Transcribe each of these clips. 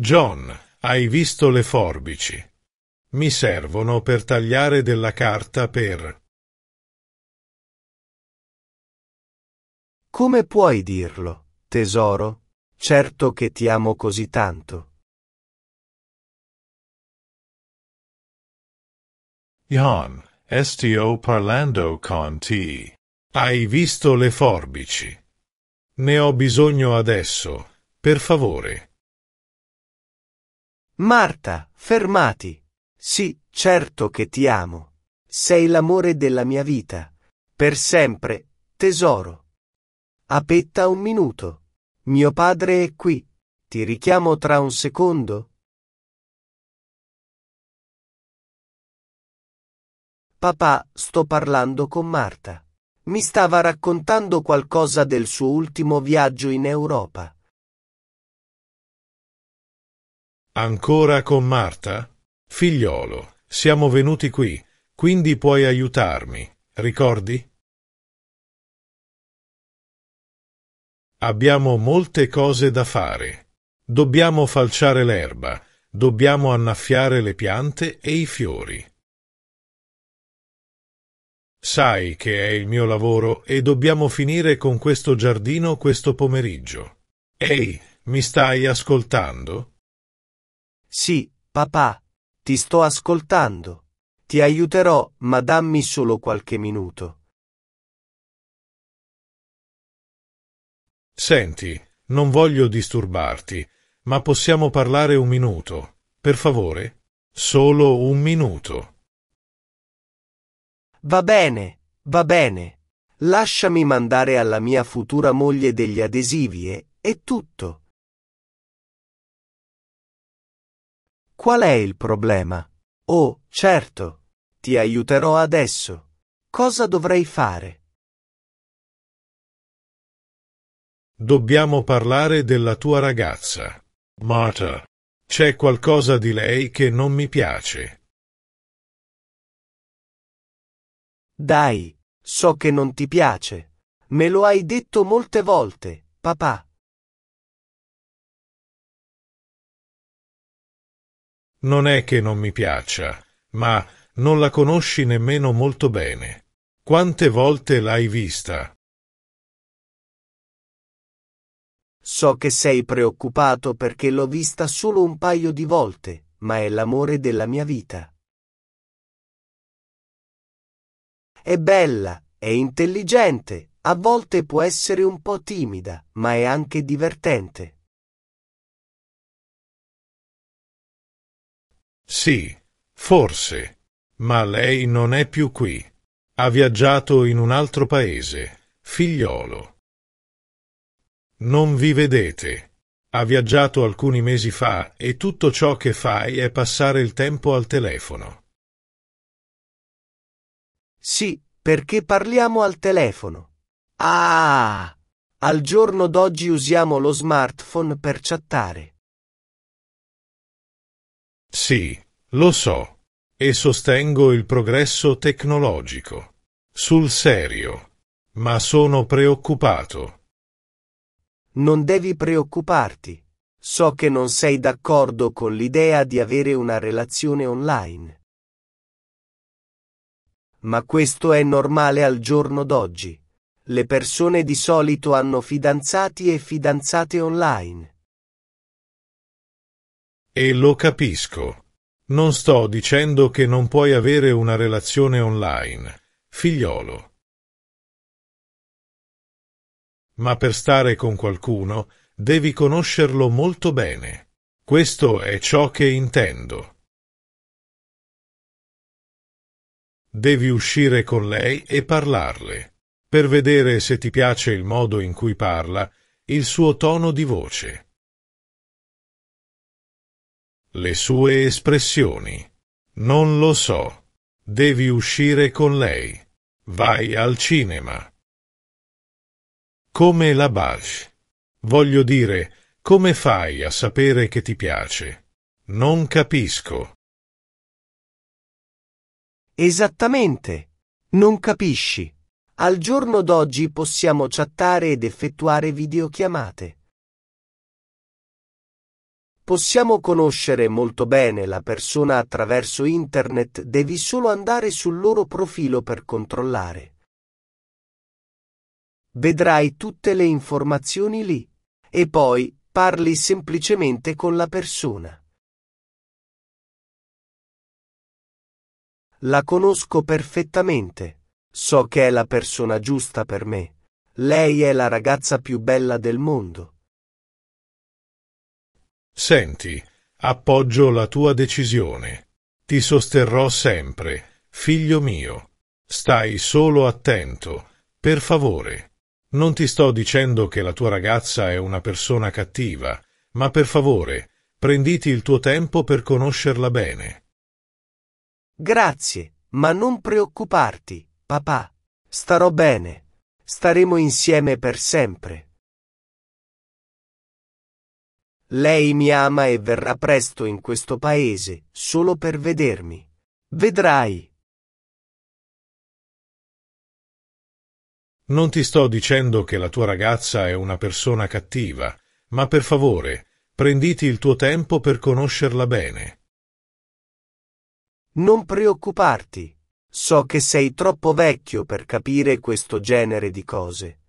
John, hai visto le forbici? Mi servono per tagliare della carta per... Come puoi dirlo, tesoro? Certo che ti amo così tanto. John, sto parlando con te. Hai visto le forbici? Ne ho bisogno adesso, per favore. Marta, fermati. Sì, certo che ti amo. Sei l'amore della mia vita. Per sempre, tesoro. Apetta un minuto. Mio padre è qui. Ti richiamo tra un secondo. Papà, sto parlando con Marta. Mi stava raccontando qualcosa del suo ultimo viaggio in Europa. Ancora con Marta? Figliolo, siamo venuti qui, quindi puoi aiutarmi, ricordi? Abbiamo molte cose da fare. Dobbiamo falciare l'erba, dobbiamo annaffiare le piante e i fiori. Sai che è il mio lavoro e dobbiamo finire con questo giardino questo pomeriggio. Ehi, mi stai ascoltando? Sì, papà, ti sto ascoltando. Ti aiuterò, ma dammi solo qualche minuto. Senti, non voglio disturbarti, ma possiamo parlare un minuto, per favore? Solo un minuto. Va bene, va bene. Lasciami mandare alla mia futura moglie degli adesivi e, è tutto. Qual è il problema? Oh, certo, ti aiuterò adesso. Cosa dovrei fare? Dobbiamo parlare della tua ragazza. Marta, c'è qualcosa di lei che non mi piace. Dai, so che non ti piace. Me lo hai detto molte volte, papà. Non è che non mi piaccia, ma non la conosci nemmeno molto bene. Quante volte l'hai vista? So che sei preoccupato perché l'ho vista solo un paio di volte, ma è l'amore della mia vita. È bella, è intelligente, a volte può essere un po' timida, ma è anche divertente. Sì, forse, ma lei non è più qui. Ha viaggiato in un altro paese, figliolo. Non vi vedete. Ha viaggiato alcuni mesi fa e tutto ciò che fai è passare il tempo al telefono. Sì, perché parliamo al telefono. Ah! Al giorno d'oggi usiamo lo smartphone per chattare. Sì, lo so. E sostengo il progresso tecnologico. Sul serio. Ma sono preoccupato. Non devi preoccuparti. So che non sei d'accordo con l'idea di avere una relazione online. Ma questo è normale al giorno d'oggi. Le persone di solito hanno fidanzati e fidanzate online. E lo capisco. Non sto dicendo che non puoi avere una relazione online, figliolo. Ma per stare con qualcuno devi conoscerlo molto bene. Questo è ciò che intendo. Devi uscire con lei e parlarle, per vedere se ti piace il modo in cui parla, il suo tono di voce. Le sue espressioni. Non lo so. Devi uscire con lei. Vai al cinema. Come la Bash. Voglio dire, come fai a sapere che ti piace? Non capisco. Esattamente. Non capisci. Al giorno d'oggi possiamo chattare ed effettuare videochiamate. Possiamo conoscere molto bene la persona attraverso internet, devi solo andare sul loro profilo per controllare. Vedrai tutte le informazioni lì e poi parli semplicemente con la persona. La conosco perfettamente. So che è la persona giusta per me. Lei è la ragazza più bella del mondo. Senti, appoggio la tua decisione. Ti sosterrò sempre, figlio mio. Stai solo attento, per favore. Non ti sto dicendo che la tua ragazza è una persona cattiva, ma per favore, prenditi il tuo tempo per conoscerla bene. Grazie, ma non preoccuparti, papà. Starò bene. Staremo insieme per sempre. Lei mi ama e verrà presto in questo paese, solo per vedermi. Vedrai. Non ti sto dicendo che la tua ragazza è una persona cattiva, ma per favore, prenditi il tuo tempo per conoscerla bene. Non preoccuparti. So che sei troppo vecchio per capire questo genere di cose.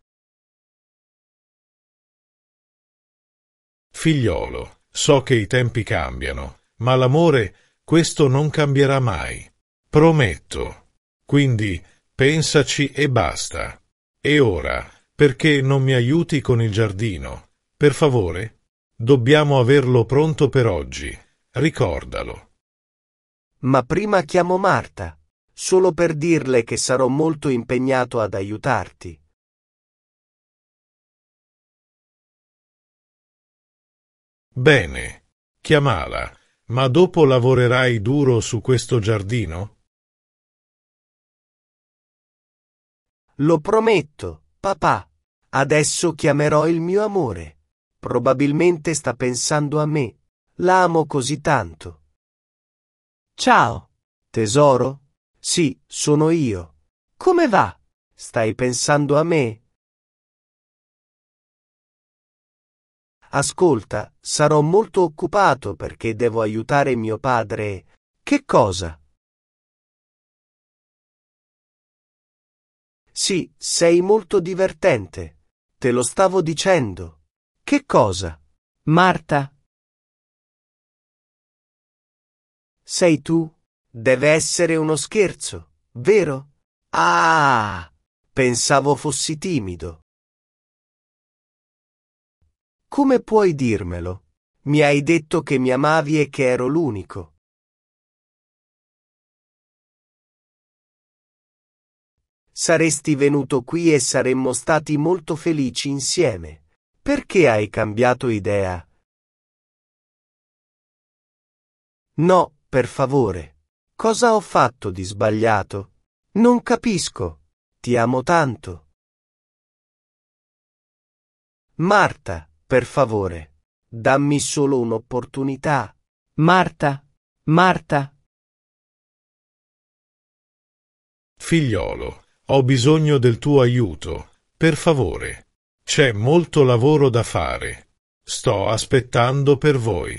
Figliolo, so che i tempi cambiano, ma l'amore, questo non cambierà mai. Prometto. Quindi, pensaci e basta. E ora, perché non mi aiuti con il giardino? Per favore? Dobbiamo averlo pronto per oggi. Ricordalo. Ma prima chiamo Marta, solo per dirle che sarò molto impegnato ad aiutarti. Bene, chiamala, ma dopo lavorerai duro su questo giardino? Lo prometto, papà. Adesso chiamerò il mio amore. Probabilmente sta pensando a me. L'amo così tanto. Ciao. Tesoro? Sì, sono io. Come va? Stai pensando a me? Ascolta, sarò molto occupato perché devo aiutare mio padre. Che cosa? Sì, sei molto divertente. Te lo stavo dicendo. Che cosa? Marta. Sei tu? Deve essere uno scherzo, vero? Ah! Pensavo fossi timido. Come puoi dirmelo? Mi hai detto che mi amavi e che ero l'unico. Saresti venuto qui e saremmo stati molto felici insieme. Perché hai cambiato idea? No, per favore. Cosa ho fatto di sbagliato? Non capisco. Ti amo tanto. Marta. Per favore, dammi solo un'opportunità. Marta, Marta. Figliolo, ho bisogno del tuo aiuto. Per favore. C'è molto lavoro da fare. Sto aspettando per voi.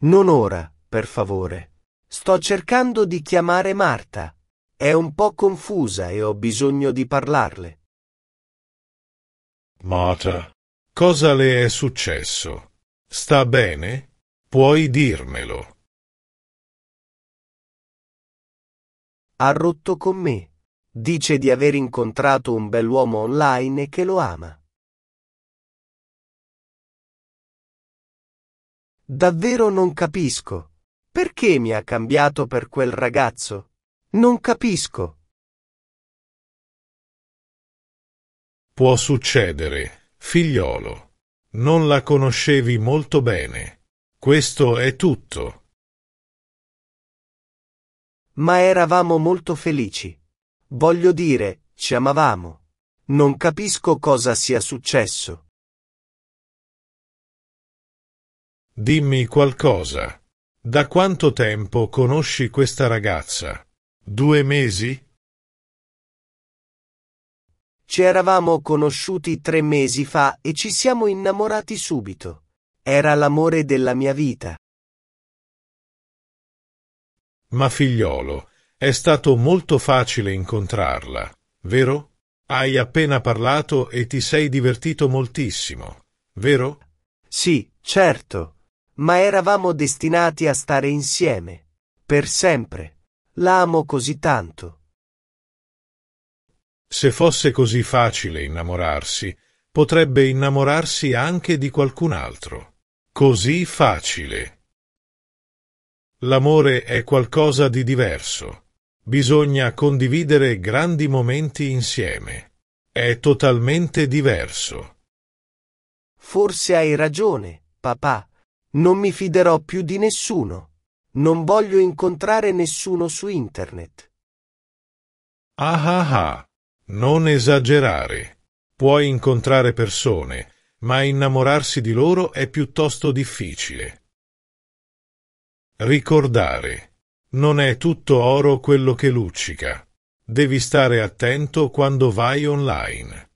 Non ora, per favore. Sto cercando di chiamare Marta. È un po' confusa e ho bisogno di parlarle. Marta, Cosa le è successo? Sta bene? Puoi dirmelo. Ha rotto con me. Dice di aver incontrato un bell'uomo online e che lo ama. Davvero non capisco. Perché mi ha cambiato per quel ragazzo? Non capisco. Può succedere. Figliolo, non la conoscevi molto bene. Questo è tutto. Ma eravamo molto felici. Voglio dire, ci amavamo. Non capisco cosa sia successo. Dimmi qualcosa. Da quanto tempo conosci questa ragazza? Due mesi? Ci eravamo conosciuti tre mesi fa e ci siamo innamorati subito. Era l'amore della mia vita. Ma figliolo, è stato molto facile incontrarla, vero? Hai appena parlato e ti sei divertito moltissimo, vero? Sì, certo. Ma eravamo destinati a stare insieme. Per sempre. L'amo così tanto. Se fosse così facile innamorarsi, potrebbe innamorarsi anche di qualcun altro. Così facile. L'amore è qualcosa di diverso. Bisogna condividere grandi momenti insieme. È totalmente diverso. Forse hai ragione, papà. Non mi fiderò più di nessuno. Non voglio incontrare nessuno su internet. Ah ah ah. Non esagerare. Puoi incontrare persone, ma innamorarsi di loro è piuttosto difficile. Ricordare. Non è tutto oro quello che luccica. Devi stare attento quando vai online.